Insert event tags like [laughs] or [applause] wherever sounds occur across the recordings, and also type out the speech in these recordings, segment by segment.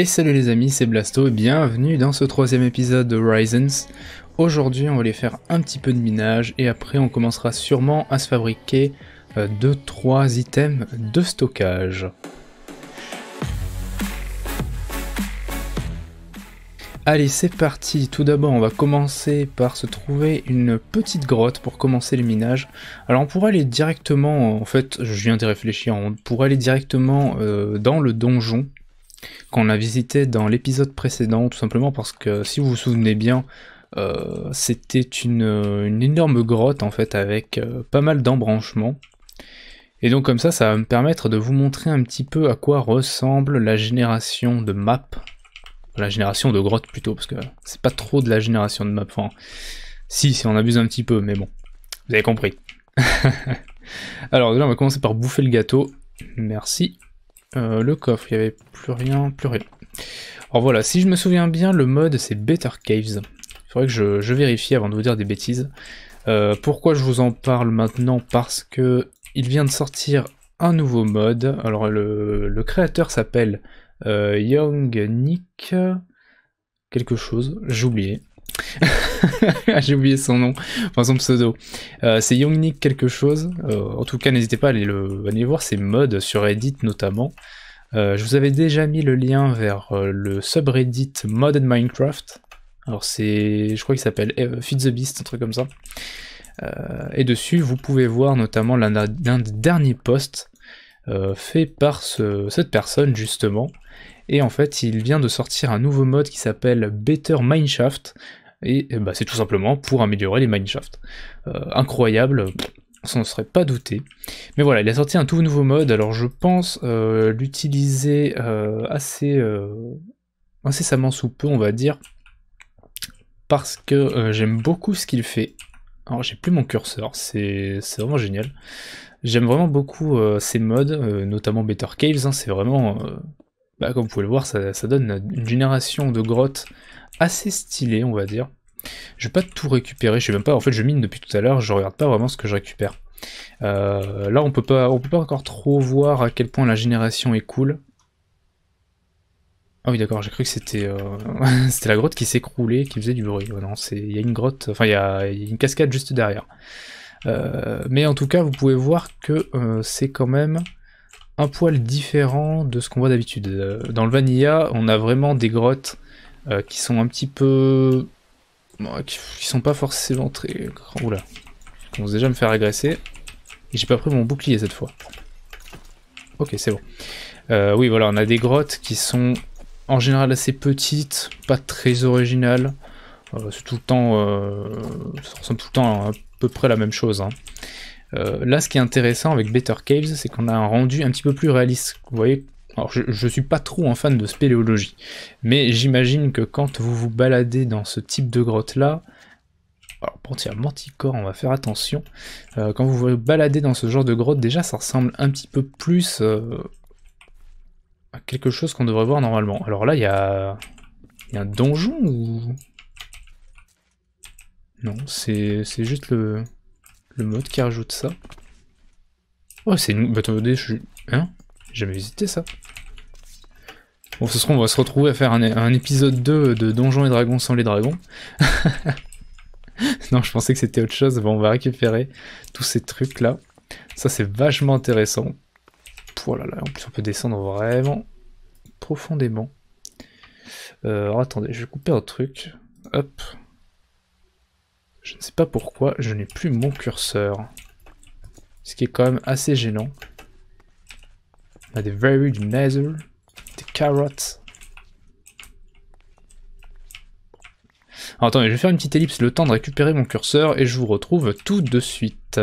Et salut les amis, c'est Blasto et bienvenue dans ce troisième épisode de Horizons. Aujourd'hui on va aller faire un petit peu de minage et après on commencera sûrement à se fabriquer 2-3 euh, items de stockage. Allez c'est parti, tout d'abord on va commencer par se trouver une petite grotte pour commencer le minage. Alors on pourrait aller directement, en fait je viens d'y réfléchir, on pourrait aller directement euh, dans le donjon qu'on a visité dans l'épisode précédent, tout simplement parce que si vous vous souvenez bien, euh, c'était euh, une, énorme grotte en fait avec euh, pas mal d'embranchements. Et donc comme ça, ça va me permettre de vous montrer un petit peu à quoi ressemble la génération de map La génération de grotte plutôt, parce que c'est pas trop de la génération de map si, si on abuse un petit peu, mais bon, vous avez compris. [laughs] Alors là on va commencer par bouffer le gâteau. Merci. Euh, le coffre, il n'y avait plus rien, plus rien. Alors voilà, si je me souviens bien, le mode c'est Better Caves. Il faudrait que je, vérifie avant de vous dire des bêtises. Euh, pourquoi je vous en parle maintenant Parce que il vient de sortir un nouveau mode. Alors le, créateur s'appelle euh, Young Nick quelque chose, j'ai oublié. [laughs] Ah, j'ai oublié son nom, enfin son pseudo. Euh, c'est Youngnik quelque chose. Euh, en tout cas, n'hésitez pas à aller, le, aller voir ses mods sur Reddit notamment. Euh, je vous avais déjà mis le lien vers euh, le subreddit Mod and Minecraft. Alors c'est, je crois qu'il s'appelle fit the Beast, un truc comme ça. et dessus, vous pouvez voir notamment l'un des derniers posts fait par cette personne justement. Et en fait, il vient de sortir un nouveau mode qui s'appelle Better Mineshaft, et, bah, c'est tout simplement pour améliorer les mineshaft. Euh, incroyable, on s'en serait pas douté. Mais voilà, il a sorti un tout nouveau mode, alors je pense euh, l'utiliser euh, assez incessamment sous peu, on va dire, parce que j'aime beaucoup ce qu'il fait. Alors j'ai plus mon curseur, c'est vraiment génial. J'aime vraiment beaucoup ces modes, notamment Better Caves, hein, c'est vraiment... Bah, comme vous pouvez le voir, ça, ça, donne une génération de grottes assez stylée, on va dire. Je ne vais pas tout récupérer, je sais même pas, en fait je mine depuis tout à l'heure, je regarde pas vraiment ce que je récupère. Euh, là on peut pas on peut pas encore trop voir à quel point la génération est cool. Ah oui d'accord, j'ai cru que c'était euh, [laughs] la grotte qui s'écroulait, qui faisait du bruit. non, il y a une grotte, enfin il y, a une cascade juste derrière. Euh, mais en tout cas, vous pouvez voir que c'est quand même un poil différent de ce qu'on voit d'habitude. Dans le Vanilla, on a vraiment des grottes qui sont un petit peu qui, sont pas forcément très... Oula. Je commence déjà à me faire agresser. Et j'ai pas pris mon bouclier cette fois. Ok, c'est bon. Euh, oui, voilà, on a des grottes qui sont en général assez petites, pas très originales. Euh, c'est tout le temps... Euh, ça ressemble tout le temps à, peu près la même chose. Hein. là, ce qui est intéressant avec Better Caves, c'est qu'on a un rendu un petit peu plus réaliste. Vous voyez, alors je, ne suis pas trop un fan de spéléologie, mais j'imagine que quand vous vous baladez dans ce type de grotte là, alors pour tiens, Manticore on va faire attention, euh, quand vous vous baladez dans ce genre de grotte déjà ça ressemble un petit peu plus euh, à quelque chose qu'on devrait voir normalement. Alors là il y a... un donjon ou... Non, c'est juste le, le mode qui rajoute ça. Oh c'est une... Bah, attendez, je Hein jamais visité ça. Bon, ce sera, on va se retrouver à faire un, épisode 2 de Donjons et Dragons sans les dragons. [laughs] non, je pensais que c'était autre chose. Bon, on va récupérer tous ces trucs-là. Ça, c'est vachement intéressant. voilà là en plus, on peut descendre vraiment profondément. Euh, attendez, je vais couper un truc. Hop. Je ne sais pas pourquoi, je n'ai plus mon curseur. Ce qui est quand même assez gênant des verrues du nether, des carottes. Alors, attendez, je vais faire une petite ellipse, le temps de récupérer mon curseur et je vous retrouve tout de suite.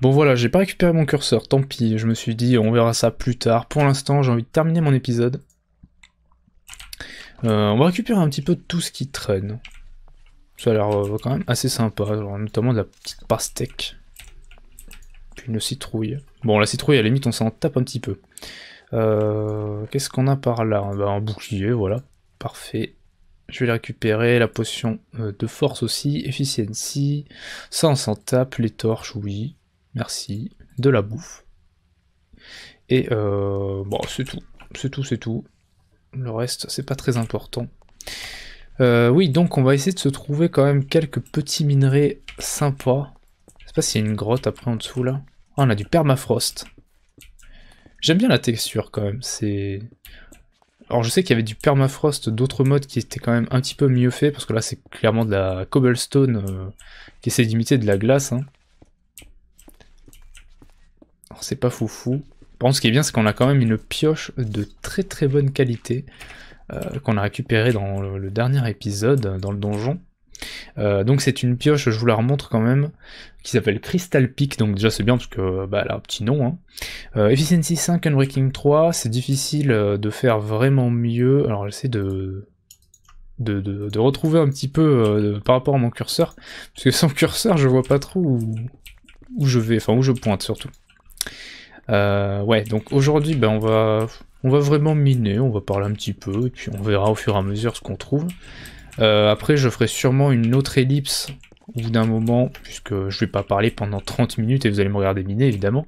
Bon voilà, j'ai pas récupéré mon curseur, tant pis, je me suis dit on verra ça plus tard. Pour l'instant, j'ai envie de terminer mon épisode. Euh, on va récupérer un petit peu tout ce qui traîne. Ça a l'air euh, quand même assez sympa, notamment de la petite pastèque. Puis une citrouille. Bon, la citrouille, à la limite, on s'en tape un petit peu. Euh, qu'est-ce qu'on a par là ben, Un bouclier, voilà. Parfait. Je vais les récupérer, la potion de force aussi, efficiency. Ça, on s'en tape, les torches, oui merci, de la bouffe. Et euh, bon, c'est tout, c'est tout, c'est tout. Le reste, c'est pas très important. Euh, oui, donc on va essayer de se trouver quand même quelques petits minerais sympas. Je sais pas s'il y a une grotte après en dessous là. Ah, on a du permafrost. J'aime bien la texture quand même, c'est... Alors je sais qu'il y avait du permafrost d'autres modes qui étaient quand même un petit peu mieux fait parce que là c'est clairement de la cobblestone euh, qui essaie d'imiter de la glace. Hein c'est pas foufou. Par contre, ce qui est bien, c'est qu'on a quand même une pioche de très très bonne qualité euh, qu'on a récupérée dans le, dernier épisode, dans le donjon. Euh, donc c'est une pioche, je vous la remontre quand même, qui s'appelle Crystal Peak, donc déjà c'est bien parce que euh, bah, elle a un petit nom. Hein. Efficiency 5, Unbreaking 3, c'est difficile de faire vraiment mieux. Alors j'essaie de de, de, retrouver un petit peu par rapport à mon curseur, parce que sans [laughs] curseur je vois pas trop où je vais, enfin où je pointe surtout. Euh, ouais, donc aujourd'hui, ben, on, va, on va vraiment miner, on va parler un petit peu, et puis on verra au fur et à mesure ce qu'on trouve. Euh, après, je ferai sûrement une autre ellipse au bout d'un moment, puisque je vais pas parler pendant 30 minutes et vous allez me regarder miner, évidemment.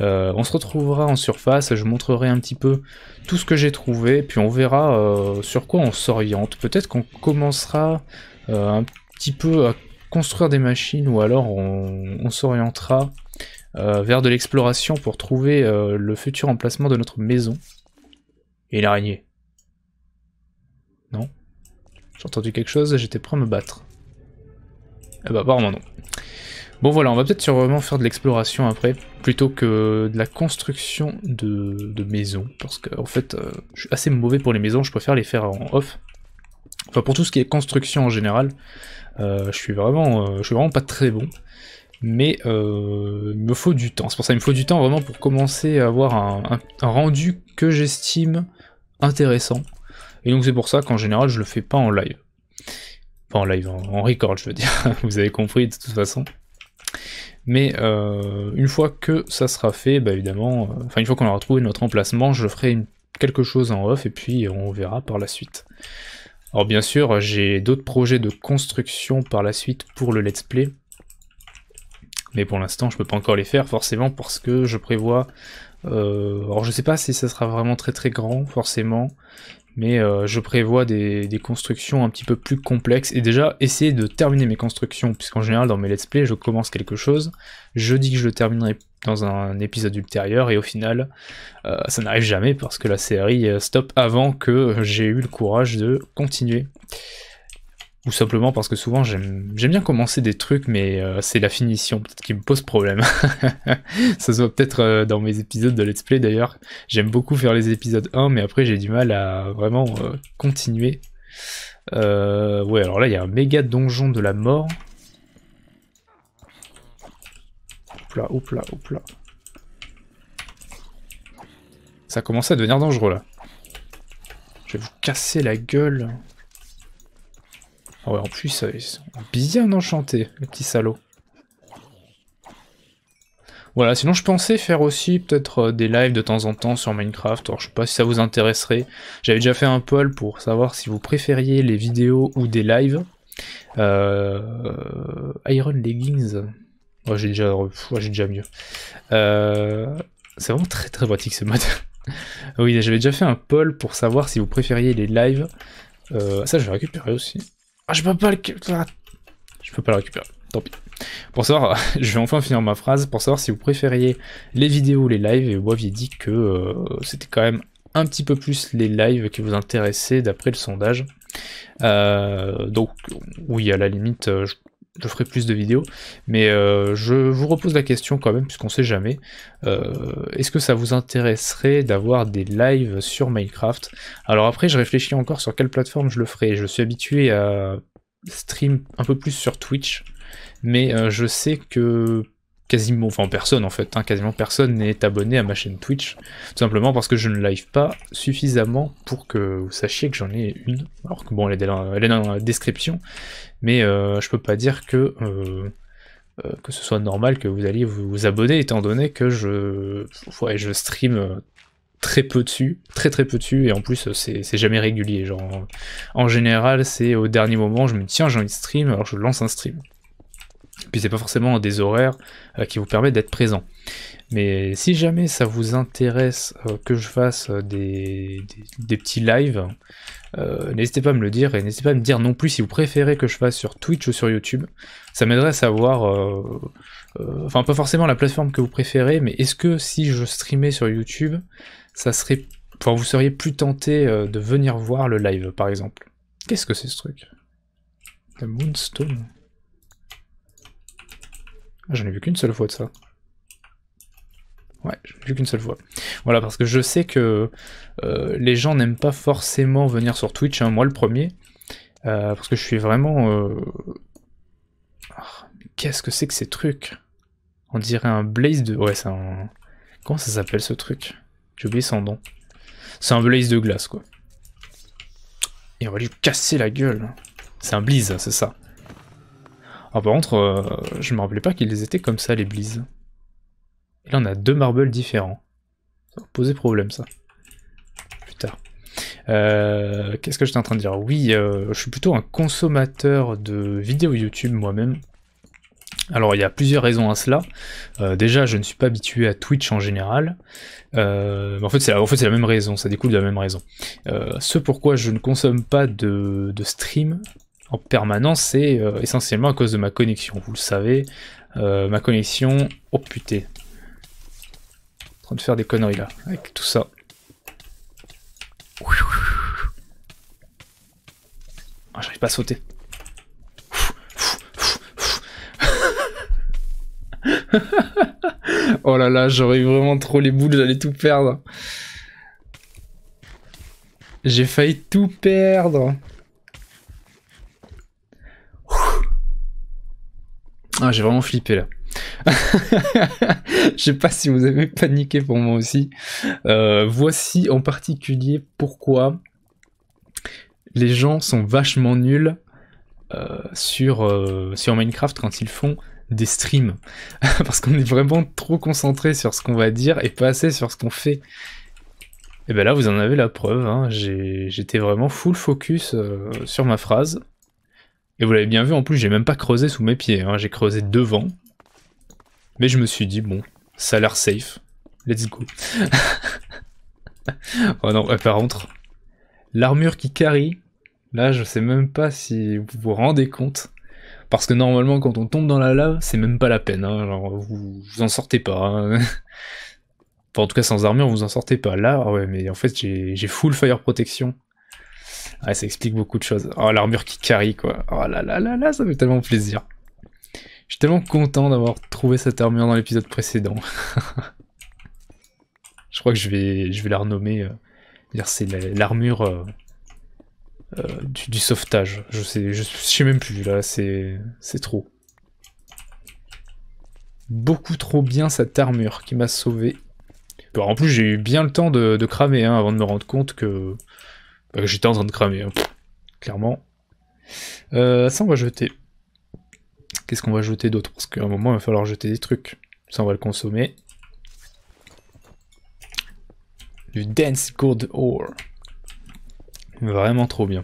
Euh, on se retrouvera en surface, je montrerai un petit peu tout ce que j'ai trouvé, puis on verra sur quoi on s'oriente. Peut-être qu'on commencera un petit peu à construire des machines, ou alors on s'orientera euh, vers de l'exploration pour trouver euh, le futur emplacement de notre maison. Et l'araignée. Non J'ai entendu quelque chose, j'étais prêt à me battre. Eh bah apparemment non. Bon voilà, on va peut-être sûrement faire de l'exploration après, plutôt que de la construction de, maisons, parce qu'en en fait, euh, je suis assez mauvais pour les maisons, je préfère les faire en off. Enfin, pour tout ce qui est construction en général, je suis vraiment, je suis vraiment pas très bon mais euh, il me faut du temps. C'est pour ça qu'il me faut du temps vraiment pour commencer à avoir un, rendu que j'estime intéressant. Et donc c'est pour ça qu'en général je le fais pas en live. Pas en live, en, record je veux dire, [laughs] vous avez compris de toute façon. Mais euh, une fois que ça sera fait, bah évidemment, euh, enfin une fois qu'on aura trouvé notre emplacement, je ferai quelque chose en off et puis on verra par la suite. Alors bien sûr, j'ai d'autres projets de construction par la suite pour le let's play, mais pour l'instant, je peux pas encore les faire, forcément, parce que je prévois... Euh, alors je sais pas si ça sera vraiment très très grand, forcément, mais euh, je prévois des, constructions un petit peu plus complexes, et déjà essayer de terminer mes constructions, puisqu'en général dans mes let's play, je commence quelque chose, je dis que je le terminerai dans un épisode ultérieur, et au final, euh, ça n'arrive jamais, parce que la série stop avant que j'ai eu le courage de continuer. Ou simplement parce que souvent j'aime bien commencer des trucs, mais euh, c'est la finition peut-être qui me pose problème. [laughs] ça se voit peut-être euh, dans mes épisodes de Let's Play d'ailleurs. J'aime beaucoup faire les épisodes 1, mais après j'ai du mal à vraiment euh, continuer. ouais, alors là il y a un méga donjon de la mort. Hop là, hop là, hop là. Ça commence à devenir dangereux là. Je vais vous casser la gueule. Ah en plus, euh, ils sont bien enchantés, les petits salauds. Voilà, sinon je pensais faire aussi peut-être euh, des lives de temps en temps sur Minecraft, alors je sais pas si ça vous intéresserait. J'avais déjà fait un poll pour savoir si vous préfériez les vidéos ou des lives. Euh, Iron Leggings. Ouais, j'ai déjà... déjà mieux. C'est vraiment très très pratique ce mode. [laughs] oui, j'avais déjà fait un poll pour savoir si vous préfériez les lives. Ça, je vais récupérer aussi. Ah, je peux pas le... Ah. Je peux pas récupérer. Tant pis. Pour savoir, [laughs] je vais enfin finir ma phrase, pour savoir si vous préfériez les vidéos ou les lives, et vous aviez dit que euh, c'était quand même un petit peu plus les lives qui vous intéressaient d'après le sondage. Euh, donc oui, à la limite, euh, je je ferai plus de vidéos. Mais euh, je vous repose la question quand même, puisqu'on sait jamais. Euh, est-ce que ça vous intéresserait d'avoir des lives sur Minecraft Alors après, je réfléchis encore sur quelle plateforme je le ferai. Je suis habitué à stream un peu plus sur Twitch. Mais euh, je sais que quasiment, enfin personne en fait, hein, quasiment personne n'est abonné à ma chaîne Twitch, tout simplement parce que je ne live pas suffisamment pour que vous sachiez que j'en ai une, alors que bon elle est dans, la description, mais euh, je peux pas dire que, euh, euh, que ce soit normal que vous alliez vous, abonner étant donné que je, je stream très peu dessus, très très peu dessus, et en plus c'est jamais régulier, genre en général c'est au dernier moment, je me tiens j'ai envie de stream, alors je lance un stream. Puis c'est pas forcément des horaires euh, qui vous permettent d'être présent. Mais si jamais ça vous intéresse euh, que je fasse euh, des, petits lives, n'hésitez pas à me le dire et n'hésitez pas à me dire non plus si vous préférez que je fasse sur Twitch ou sur YouTube. Ça m'aiderait à savoir, enfin pas forcément la plateforme que vous préférez, mais est-ce que si je streamais sur YouTube, ça serait, enfin vous seriez plus tenté de venir voir le live par exemple. Qu'est-ce que c'est ce truc La Moonstone J'en ai vu qu'une seule fois de ça. Ouais, j'en ai vu qu'une seule fois. Voilà, parce que je sais que euh, les gens n'aiment pas forcément venir sur Twitch, hein, moi le premier, euh, parce que je suis vraiment... Euh, ah, qu'est-ce que c'est que ces trucs On dirait un Blaze de... Ouais, c'est un... Comment ça s'appelle ce truc J'ai oublié son nom. C'est un Blaze de glace, quoi. Et on va lui casser la gueule. C'est un Blaze, hein, c'est ça. Ah, par contre, je euh, je me rappelais pas qu'ils étaient comme ça, les Blizz. Et là, on a deux marbles différents. Ça va poser problème, ça. Plus tard. Euh, qu'est-ce que j'étais en train de dire Oui, euh, je suis plutôt un consommateur de vidéos YouTube moi-même. Alors il y a plusieurs raisons à cela. déjà, je ne suis pas habitué à Twitch en général. Euh, en fait, c'est la, en fait, la même raison, ça découle de la même raison. ce pourquoi je ne consomme pas de, de stream, en permanence, c'est euh, essentiellement à cause de ma connexion. Vous le savez, euh, ma connexion... Oh putain. En train de faire des conneries là, avec tout ça. Ah, j'arrive pas à sauter. [laughs] oh là là, j'aurais vraiment trop les boules, j'allais tout perdre. J'ai failli tout perdre. Ah, j'ai vraiment flippé là. [laughs] Je sais pas si vous avez paniqué pour moi aussi. Euh, voici en particulier pourquoi les gens sont vachement nuls euh, sur, euh, sur Minecraft quand ils font des streams. [laughs] Parce qu'on est vraiment trop concentré sur ce qu'on va dire et pas assez sur ce qu'on fait. Et bien là, vous en avez la preuve. Hein. J'étais vraiment full focus sur ma phrase. Et vous l'avez bien vu, en plus, j'ai même pas creusé sous mes pieds. Hein. J'ai creusé devant. Mais je me suis dit, bon, ça a l'air safe. Let's go. [laughs] oh non, euh, par contre, l'armure qui carry, là, je sais même pas si vous vous rendez compte. Parce que normalement, quand on tombe dans la lave, c'est même pas la peine. Hein. vous, vous en sortez pas. Hein. [laughs] enfin, en tout cas, sans armure, vous en sortez pas. Là, ouais, mais en fait, j'ai full fire protection ça explique beaucoup de choses. Oh, l'armure qui carry quoi. Oh là là là là, ça fait tellement plaisir. Je suis tellement content d'avoir trouvé cette armure dans l'épisode précédent. [laughs] je crois que je vais, je vais la renommer. Euh, c'est l'armure euh, euh, du, sauvetage. Je sais, je, sais même plus, là, c'est trop. Beaucoup trop bien cette armure qui m'a sauvé. Bah, en plus, j'ai eu bien le temps de, cramer hein, avant de me rendre compte que euh, j'étais en train de cramer, hein. clairement. Euh, ça, on va jeter. Qu'est-ce qu'on va jeter d'autre Parce qu'à un moment, il va falloir jeter des trucs. Ça, on va le consommer. Du Dense Gold Ore. Vraiment trop bien.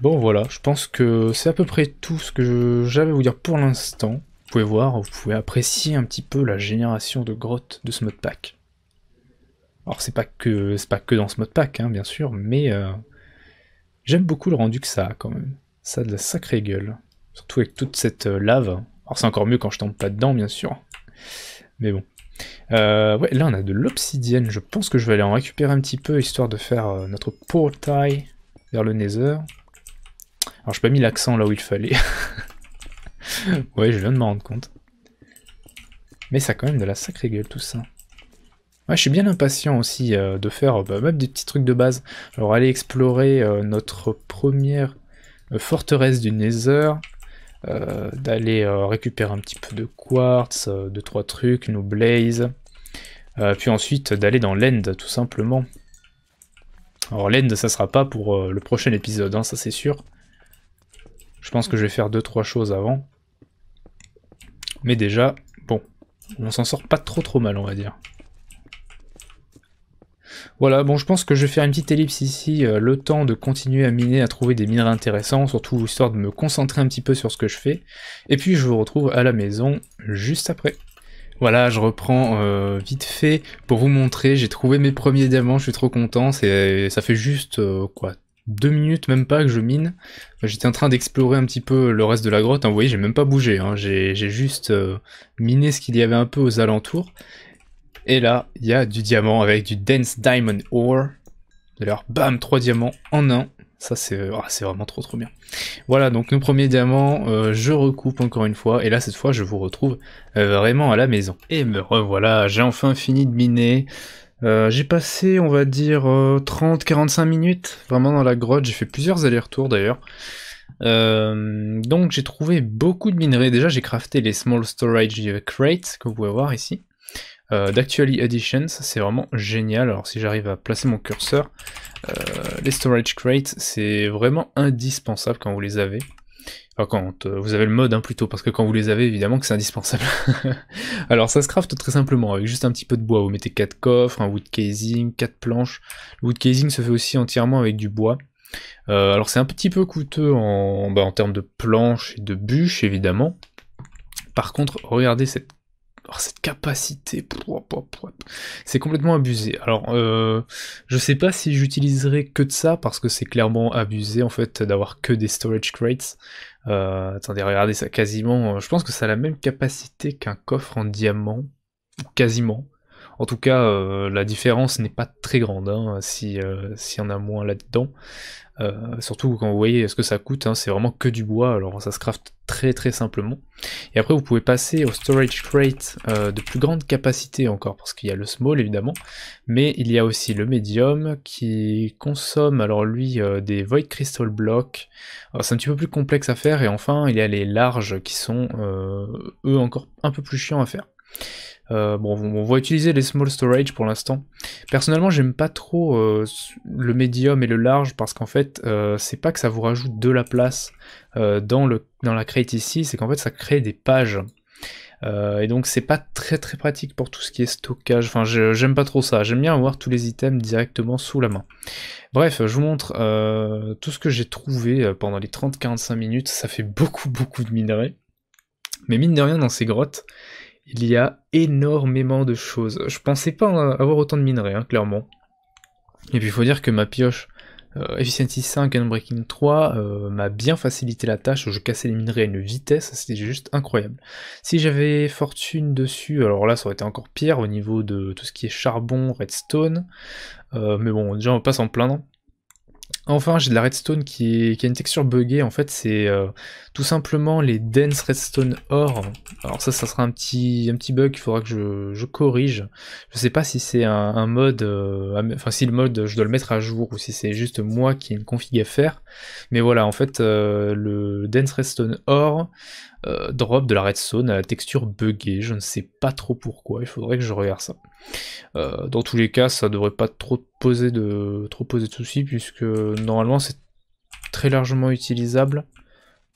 Bon, voilà. Je pense que c'est à peu près tout ce que j'avais à vous dire pour l'instant. Vous pouvez voir, vous pouvez apprécier un petit peu la génération de grottes de ce mode pack. Alors c'est pas que c'est pas que dans ce mode pack, hein, bien sûr, mais euh, j'aime beaucoup le rendu que ça a quand même. Ça a de la sacrée gueule, surtout avec toute cette euh, lave. Alors c'est encore mieux quand je tombe pas dedans, bien sûr. Mais bon. Euh, ouais, là on a de l'obsidienne. Je pense que je vais aller en récupérer un petit peu histoire de faire notre portail vers le Nether. Alors j'ai pas mis l'accent là où il fallait. [laughs] ouais, je viens de m'en rendre compte. Mais ça a quand même de la sacrée gueule tout ça. Ouais, je suis bien impatient aussi euh, de faire bah, même des petits trucs de base. Alors aller explorer euh, notre première euh, forteresse du Nether, d'aller récupérer un petit peu de quartz, de trois trucs, nos blaze, puis ensuite d'aller dans l'end tout simplement. Alors l'end ça sera pas pour le prochain épisode, hein, ça c'est sûr. Je pense que je vais faire deux trois choses avant. Mais déjà, bon, on s'en sort pas trop trop mal on va dire. Voilà, bon, je pense que je vais faire une petite ellipse ici, euh, le temps de continuer à miner, à trouver des minerais intéressants, surtout histoire de me concentrer un petit peu sur ce que je fais. Et puis je vous retrouve à la maison juste après. Voilà, je reprends euh, vite fait pour vous montrer, j'ai trouvé mes premiers diamants, je suis trop content, ça fait juste, euh, quoi, deux minutes, même pas, que je mine. J'étais en train d'explorer un petit peu le reste de la grotte. Hein, vous voyez, j'ai même pas bougé. Hein. J'ai juste miné ce qu'il y avait un peu aux alentours. Et là, il y a du diamant avec du Dense Diamond Ore. De bam, trois diamants en un. Ça, c'est euh, ah, vraiment trop trop bien. Voilà, donc le premier diamant, euh, je recoupe encore une fois. Et là, cette fois, je vous retrouve euh, vraiment à la maison. Et me revoilà, j'ai enfin fini de miner. j'ai passé, on va dire, 30-45 minutes vraiment dans la grotte. J'ai fait plusieurs allers-retours d'ailleurs. donc j'ai trouvé beaucoup de minerais. Déjà j'ai crafté les small storage crates que vous pouvez voir ici. Euh, d'Actually Editions, c'est vraiment génial. Alors si j'arrive à placer mon curseur, euh, les Storage Crates, c'est vraiment indispensable quand vous les avez. Enfin, quand euh, vous avez le mode hein, plutôt, parce que quand vous les avez, évidemment que c'est indispensable. [laughs] Alors ça se craft très simplement, avec juste un petit peu de bois. Vous mettez 4 coffres, un wood casing, 4 planches. Le wood casing se fait aussi entièrement avec du bois. alors c'est un petit peu coûteux en, bah, en termes de planches et de bûches évidemment. Par contre, regardez cette Oh, cette capacité, c'est complètement abusé. Alors, euh, je sais pas si j'utiliserai que de ça parce que c'est clairement abusé en fait d'avoir que des storage crates. Euh, attendez, regardez ça, quasiment. Je pense que ça a la même capacité qu'un coffre en diamant, quasiment. En tout cas, euh, la différence n'est pas très grande hein, si euh, s'il y en a moins là-dedans. surtout quand vous voyez ce que ça coûte, hein, c'est vraiment que du bois, alors ça se craft très très simplement. Et après vous pouvez passer au storage crate euh, de plus grande capacité encore, parce qu'il y a le small évidemment, mais il y a aussi le medium qui consomme alors lui euh, des void crystal blocks. Ah, c'est un petit peu plus complexe à faire, et enfin il y a les larges qui sont euh, eux encore un peu plus chiants à faire. Euh, bon, on va utiliser les small storage pour l'instant. Personnellement, j'aime pas trop euh, le médium et le large parce qu'en fait, euh, c'est pas que ça vous rajoute de la place dans, le, dans la crate ici, c'est qu'en fait, ça crée des pages. et donc, c'est pas très très pratique pour tout ce qui est stockage. Enfin, j'aime pas trop ça. J'aime bien avoir tous les items directement sous la main. Bref, je vous montre tout ce que j'ai trouvé pendant les 30-45 minutes. Ça fait beaucoup beaucoup de minerais. Mais mine de rien, dans ces grottes, il y a énormément de choses. Je pensais pas avoir autant de minerais, hein, clairement. Et puis il faut dire que ma pioche euh, Efficiency 5 et Breaking 3 euh, m'a bien facilité la tâche, je cassais les minerais à une vitesse, c'était juste incroyable. Si j'avais fortune dessus, alors là ça aurait été encore pire au niveau de tout ce qui est charbon, redstone, euh, mais bon déjà on va pas s'en plaindre. Enfin, j'ai de la redstone qui, a une texture buggée. En fait, c'est euh, tout simplement les dense redstone or. Alors ça, ça sera un petit, un petit bug. Il faudra que je, je corrige. Je sais pas si c'est un, un, mode, euh, enfin si le mode, je dois le mettre à jour ou si c'est juste moi qui ai une config à faire. Mais voilà, en fait, euh, le dense redstone or, euh, drop de la redstone à la texture buggée, je ne sais pas trop pourquoi, il faudrait que je regarde ça. Euh, dans tous les cas, ça devrait pas trop poser de, trop poser de soucis, puisque normalement c'est très largement utilisable.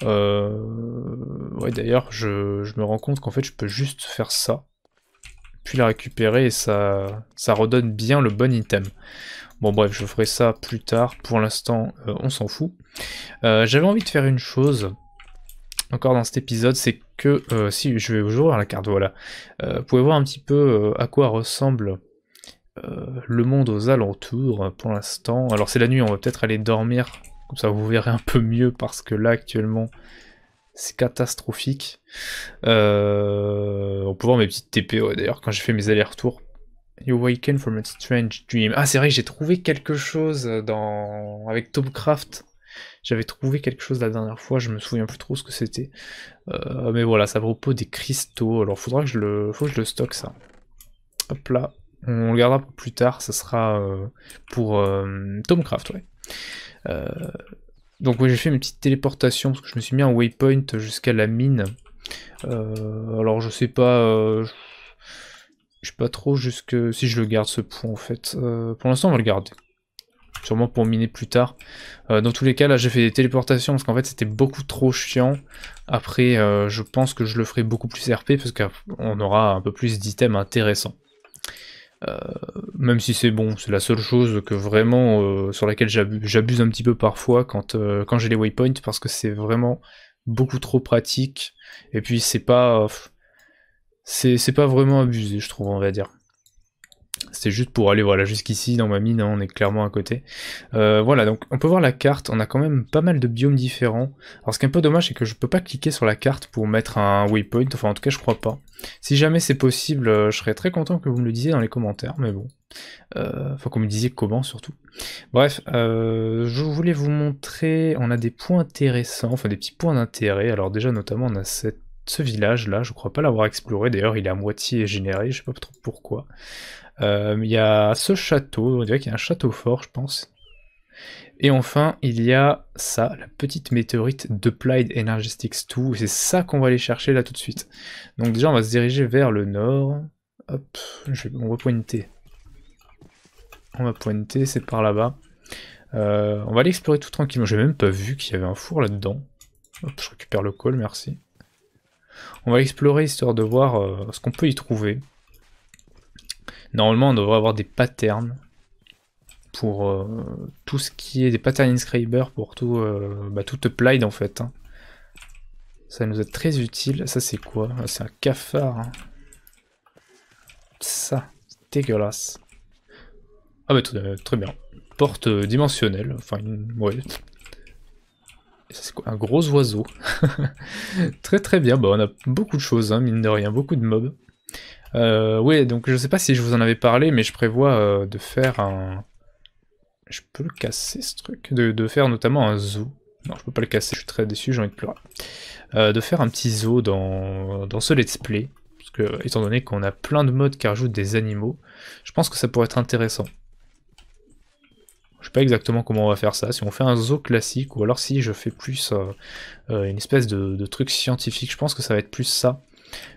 Euh, ouais, d'ailleurs, je... me rends compte qu'en fait, je peux juste faire ça, puis la récupérer, et ça, ça redonne bien le bon item. Bon bref, je ferai ça plus tard, pour l'instant, on s'en fout. J'avais envie de faire une chose, encore dans cet épisode, c'est que euh, si je vais à la carte, voilà, euh, vous pouvez voir un petit peu euh, à quoi ressemble le monde aux alentours pour l'instant. Alors c'est la nuit, on va peut-être aller dormir, comme ça vous verrez un peu mieux parce que là actuellement c'est catastrophique. on peut voir mes petites TPO, d'ailleurs quand j'ai fait mes allers-retours You Awaken from a Strange Dream. Ah, c'est vrai que j'ai trouvé quelque chose dans... avec Topcraft j'avais trouvé quelque chose la dernière fois, je me souviens plus trop ce que c'était. Euh, mais voilà, ça propos des cristaux. Alors faudra que je le, faut que je le stocke ça. Hop là, on le gardera pour plus tard. Ça sera euh, pour euh, Tomcraft, ouais. donc oui, j'ai fait une petite téléportation parce que je me suis mis en waypoint jusqu'à la mine. alors je sais pas. Je sais pas trop jusque si je le garde ce point en fait. pour l'instant on va le garder sûrement pour miner plus tard. Euh, dans tous les cas, là, j'ai fait des téléportations parce qu'en fait, c'était beaucoup trop chiant. Après, euh, je pense que je le ferai beaucoup plus RP parce qu'on aura un peu plus d'items intéressants. Euh, même si c'est bon, c'est la seule chose que vraiment sur laquelle j'abuse un petit peu parfois quand, quand j'ai les waypoints parce que c'est vraiment beaucoup trop pratique et puis c'est pas c'est pas vraiment abusé je trouve on va dire c'est juste pour aller voilà jusqu'ici dans ma mine, hein, on est clairement à côté. Euh, voilà, donc on peut voir la carte, on a quand même pas mal de biomes différents. Alors ce qui est un peu dommage, c'est que je peux pas cliquer sur la carte pour mettre un waypoint, enfin en tout cas je crois pas. Si jamais c'est possible, euh, je serais très content que vous me le disiez dans les commentaires, mais bon. Enfin euh, qu'on me disiez comment surtout. Bref, je voulais vous montrer, on a des points intéressants, enfin des petits points d'intérêt. Alors déjà notamment on a cette ce village là, je crois pas l'avoir exploré, d'ailleurs il est à moitié généré, je sais pas trop pourquoi. Euh, il y a ce château, on dirait qu'il y a un château fort, je pense. Et enfin, il y a ça, la petite météorite de Plied Energistics 2. C'est ça qu'on va aller chercher là tout de suite. Donc déjà, on va se diriger vers le nord. Hop, on va pointer. On va pointer, c'est par là-bas. Euh, on va aller explorer tout tranquillement. J'ai même pas vu qu'il y avait un four là-dedans. Hop, je récupère le col, merci. On va explorer histoire de voir euh, ce qu'on peut y trouver. Normalement, on devrait avoir des patterns pour euh, tout ce qui est des patterns inscriber pour tout, euh, bah, toute Plaid en fait. Hein. Ça nous est très utile. Ça, c'est quoi C'est un cafard. Hein. Ça, dégueulasse. Ah bah euh, très, bien. Porte dimensionnelle, enfin une... Ça, C'est quoi Un gros oiseau. [laughs] très très bien, bah on a beaucoup de choses, hein, mine de rien, beaucoup de mobs. Euh, oui donc je sais pas si je vous en avais parlé, mais je prévois euh, de faire un... Je peux le casser ce truc de, faire notamment un zoo. Non, je peux pas le casser, je suis très déçu, j'ai envie de pleurer. Euh, de faire un petit zoo dans, ce let's play. Parce que, étant donné qu'on a plein de modes qui rajoutent des animaux, je pense que ça pourrait être intéressant. Je sais pas exactement comment on va faire ça, si on fait un zoo classique, ou alors si je fais plus euh, une espèce de truc scientifique, je pense que ça va être plus ça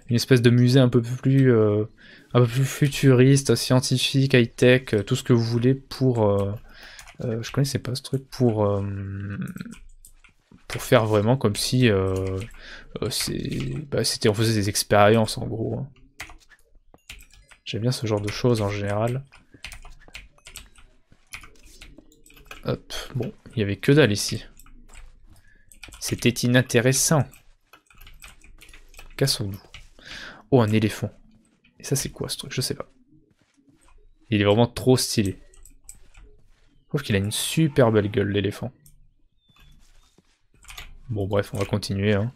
une espèce de musée un peu plus, euh, un futuriste, scientifique, high-tech, euh, tout ce que vous voulez pour... Euh, je connaissais pas ce truc pour... pour faire vraiment comme si bah, c'était on faisait des expériences en gros. Hein. J'aime bien ce genre de choses en général. Hop, bon, il y avait que dalle ici. C'était inintéressant. Oh, un éléphant. Et ça, c'est quoi ce truc Je sais pas. Il est vraiment trop stylé. Je trouve qu'il a une super belle gueule, l'éléphant. Bon, bref, on va continuer. Hein.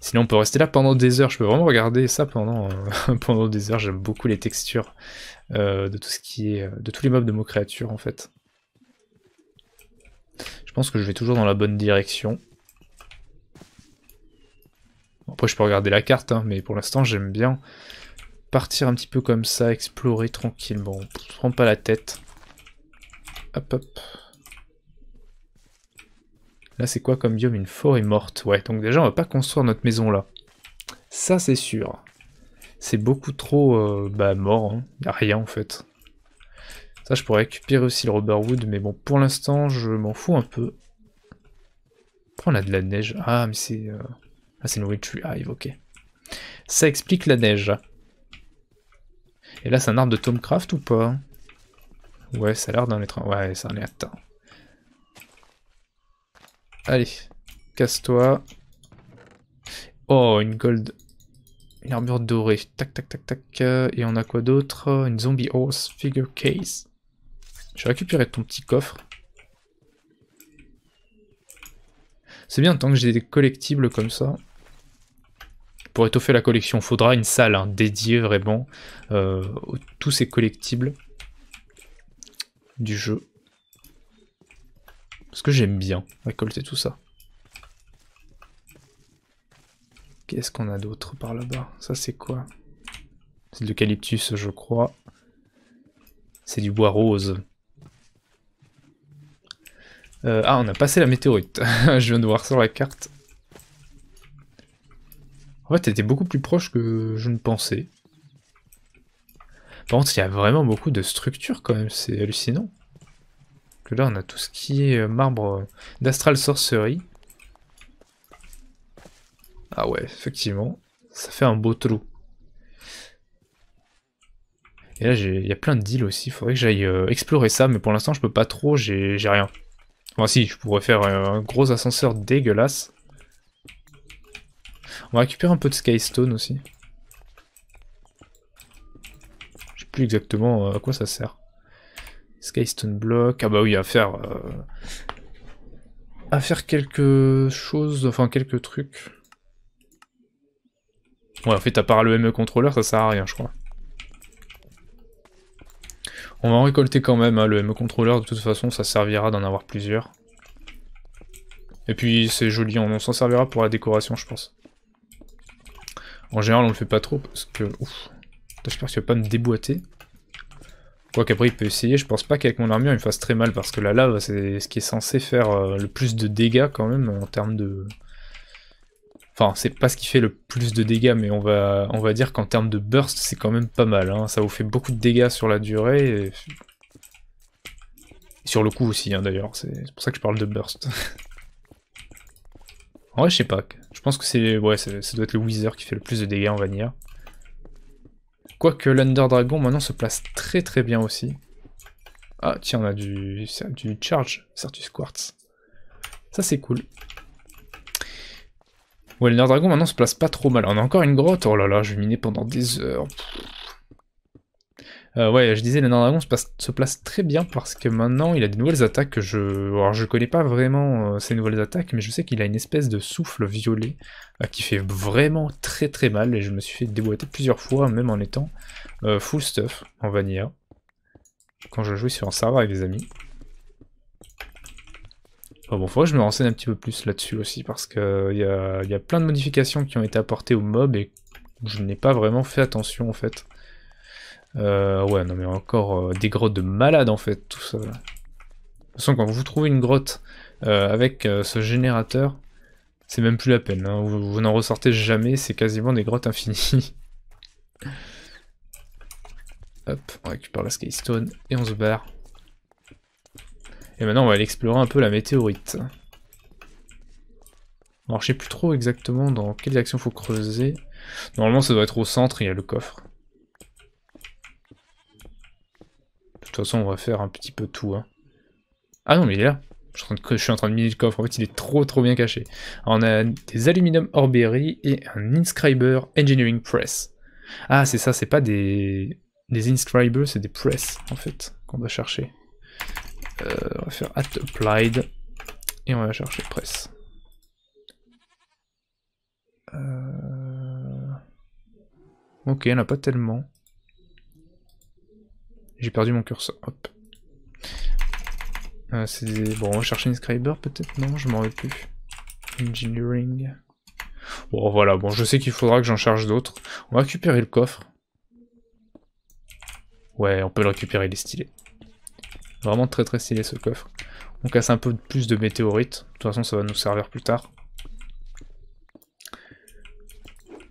Sinon, on peut rester là pendant des heures. Je peux vraiment regarder ça pendant, euh, [laughs] pendant des heures. J'aime beaucoup les textures euh, de tout ce qui est... Euh, de tous les mobs de mots créatures, en fait. Je pense que je vais toujours dans la bonne direction après, je peux regarder la carte, hein, mais pour l'instant, j'aime bien partir un petit peu comme ça, explorer tranquillement. On prend pas la tête. Hop, hop. Là, c'est quoi comme biome Une forêt morte. Ouais, donc déjà, on va pas construire notre maison là. Ça, c'est sûr. C'est beaucoup trop euh, bah, mort. Hein. n'y a rien, en fait. Ça, je pourrais récupérer aussi le wood, mais bon, pour l'instant, je m'en fous un peu. on a de la neige Ah, mais c'est... Euh, ah, c'est une Witch à Hive, Ça explique la neige. Et là, c'est un arbre de Tomcraft ou pas Ouais, ça a l'air d'un un Ouais, ça en est atteint. Allez, casse-toi. Oh, une gold. Une armure dorée. Tac, tac, tac, tac. Et on a quoi d'autre Une zombie horse figure case. Je vais récupérer ton petit coffre. C'est bien tant que j'ai des collectibles comme ça. Pour étoffer la collection, faudra une salle hein, dédiée vraiment à euh, tous ces collectibles du jeu. Parce que j'aime bien récolter tout ça. Qu'est-ce qu'on a d'autre par là-bas Ça c'est quoi C'est de l'eucalyptus je crois. C'est du bois rose. Euh, ah, on a passé la météorite. [laughs] je viens de voir sur la carte. En fait, était beaucoup plus proche que je ne pensais. Par contre, il y a vraiment beaucoup de structures quand même, c'est hallucinant. Que là, on a tout ce qui est euh, marbre d'Astral Sorcery. Ah ouais, effectivement, ça fait un beau trou. Et là, il y a plein deals aussi, faudrait que j'aille euh, explorer ça, mais pour l'instant, je peux pas trop, j'ai rien. Moi si, je pourrais faire un gros ascenseur dégueulasse. On va récupérer un peu de Skystone aussi. Je sais plus exactement euh, à quoi ça sert. Skystone Block. Ah bah oui, à faire... Euh, à faire quelque chose, enfin quelques trucs. Ouais, en fait, à part le ME contrôleur, ça sert à rien, je crois. On va en récolter quand même, hein, le ME controller de toute façon, ça servira d'en avoir plusieurs. Et puis, c'est joli, on, s'en servira pour la décoration, je pense. En général, on le fait pas trop, parce que... Ouf, j'espère qu'il va pas me déboîter. Quoi qu'après, il peut essayer. Je pense pas qu'avec mon armure, il me fasse très mal, parce que la lave, c'est ce qui est censé faire euh, le plus de dégâts, quand même, en termes de... Enfin, c'est pas ce qui fait le plus de dégâts, mais on va, on va dire qu'en termes de burst, c'est quand même pas mal. Hein. Ça vous fait beaucoup de dégâts sur la durée. Et... sur le coup aussi, hein, d'ailleurs. C'est pour ça que je parle de burst. [laughs] en vrai, je sais pas. Je pense que c'est. Ouais, ça, doit être le Wither qui fait le plus de dégâts, on va dire. Quoique l'Under Dragon maintenant se place très très bien aussi. Ah, tiens, on a du, du Charge, Certus Quartz. Ça, c'est cool. Ouais, le Nord Dragon maintenant se place pas trop mal. On a encore une grotte. Oh là là, je vais miner pendant des heures. Euh, ouais, je disais, le Nord Dragon se, place très bien parce que maintenant il a des nouvelles attaques que je. Alors je connais pas vraiment euh, ces nouvelles attaques, mais je sais qu'il a une espèce de souffle violet euh, qui fait vraiment très très mal et je me suis fait déboîter plusieurs fois, même en étant full stuff en vanilla. Quand je jouais sur un serveur avec des amis bon, faut que je me renseigne un petit peu plus là-dessus aussi, parce que il euh, y a, plein de modifications qui ont été apportées au mob et je n'ai pas vraiment fait attention en fait. Euh, ouais, non mais encore euh, des grottes de malades en fait, tout ça. De toute façon, quand vous trouvez une grotte avec ce générateur, c'est même plus la peine. Hein. Vous, vous n'en ressortez jamais, c'est quasiment des grottes infinies. [laughs] Hop, on récupère la Skystone et on se barre. Et maintenant, on va aller explorer un peu la météorite. Alors, je sais plus trop exactement dans quelle direction faut creuser. Normalement, ça doit être au centre, il y a le coffre. De toute façon, on va faire un petit peu tout. Hein. Ah non, mais il est là. Je suis, en train de, miner le coffre. En fait, il est trop trop bien caché. on a des aluminium Orberry et un Inscriber Engineering Press. Ah, c'est ça, c'est pas des, des Inscribers, c'est des Press, en fait, qu'on va chercher. Euh, on va faire at applied et on va chercher press. Euh, ok, il n'y a pas tellement. J'ai perdu mon curseur. Euh, bon, on va chercher une scriber peut-être Non, je m'en vais plus. Engineering. Bon, voilà. Bon, je sais qu'il faudra que j'en charge d'autres. On va récupérer le coffre. Ouais, on peut le récupérer, il est Vraiment très très stylé ce coffre. On casse un peu plus de météorites. De toute façon, ça va nous servir plus tard.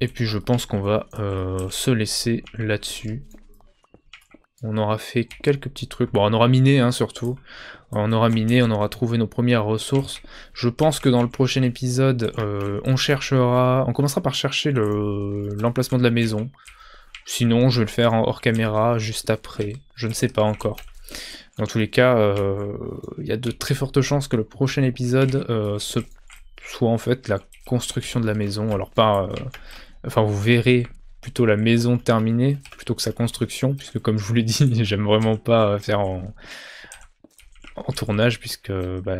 Et puis je pense qu'on va euh, se laisser là-dessus. On aura fait quelques petits trucs. Bon, on aura miné hein, surtout. On aura miné, on aura trouvé nos premières ressources. Je pense que dans le prochain épisode, euh, on cherchera... On commencera par chercher l'emplacement de la maison. Sinon, je vais le faire hors caméra juste après. Je ne sais pas encore. Dans tous les cas, euh, il y a de très fortes chances que le prochain épisode euh, soit en fait la construction de la maison. Alors pas... Euh, enfin, vous verrez plutôt la maison terminée plutôt que sa construction, puisque comme je vous l'ai [laughs] dit, j'aime vraiment pas faire en, tournage, puisque bah,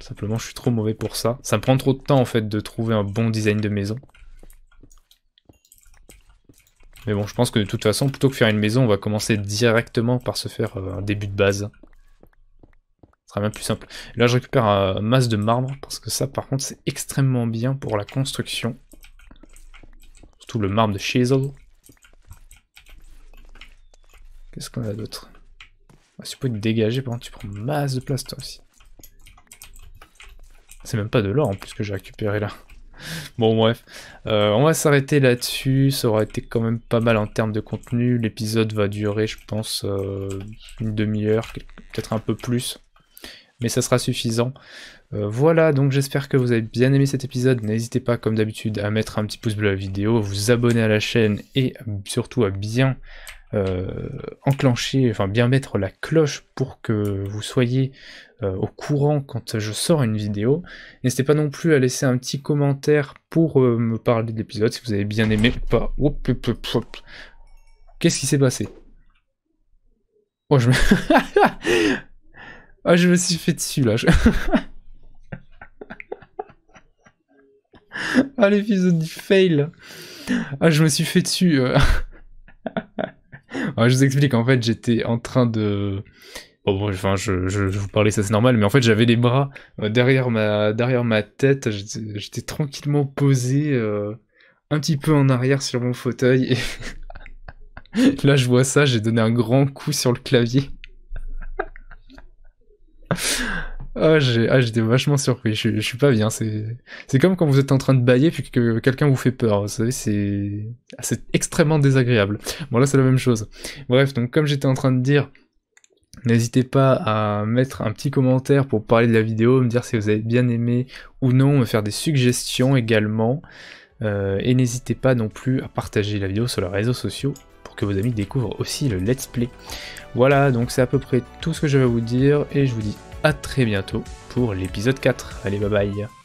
simplement je suis trop mauvais pour ça. Ça me prend trop de temps en fait de trouver un bon design de maison. Mais bon, je pense que de toute façon, plutôt que faire une maison, on va commencer directement par se faire euh, un début de base. Ce sera bien plus simple. là, je récupère un euh, masse de marbre, parce que ça, par contre, c'est extrêmement bien pour la construction. Surtout le marbre de Chisel. Qu'est-ce qu'on a d'autre ah, tu peux te dégager, par contre, tu prends masse de place, toi aussi. C'est même pas de l'or, en plus, que j'ai récupéré, là. [laughs] bon bref, euh, on va s'arrêter là-dessus, ça aura été quand même pas mal en termes de contenu, l'épisode va durer je pense euh, une demi-heure, peut-être un peu plus, mais ça sera suffisant. Euh, voilà, donc j'espère que vous avez bien aimé cet épisode, n'hésitez pas comme d'habitude à mettre un petit pouce bleu à la vidéo, vous abonner à la chaîne et surtout à bien enclencher, enfin bien mettre la cloche pour que vous soyez euh, au courant quand je sors une vidéo. N'hésitez pas non plus à laisser un petit commentaire pour euh, me parler de l'épisode si vous avez bien aimé ou pas. Qu'est-ce qui s'est passé Oh, je me... oh, [laughs] je me suis fait dessus là. [laughs] ah, l'épisode du fail. Ah, je me suis fait dessus. Euh. [laughs] Ah, je vous explique, en fait, j'étais en train de. Oh, enfin, je, je, vous parlais, ça c'est normal, mais en fait j'avais les bras euh, derrière ma, derrière ma tête, j'étais tranquillement posé euh, un petit peu en arrière sur mon fauteuil, et [laughs] là je vois ça, j'ai donné un grand coup sur le clavier. [laughs] Ah, ah, j'étais ah, vachement surpris, je, suis pas bien, c'est comme quand vous êtes en train de bailler puis que quelqu'un vous fait peur, vous savez, c'est ah, extrêmement désagréable. Bon là c'est la même chose. Bref, donc comme j'étais en train de dire... N'hésitez pas à mettre un petit commentaire pour parler de la vidéo, me dire si vous avez bien aimé ou non, me faire des suggestions également. Euh, et n'hésitez pas non plus à partager la vidéo sur les réseaux sociaux pour que vos amis découvrent aussi le let's play. Voilà, donc c'est à peu près tout ce que je vais vous dire et je vous dis à très bientôt pour l'épisode 4. Allez, bye bye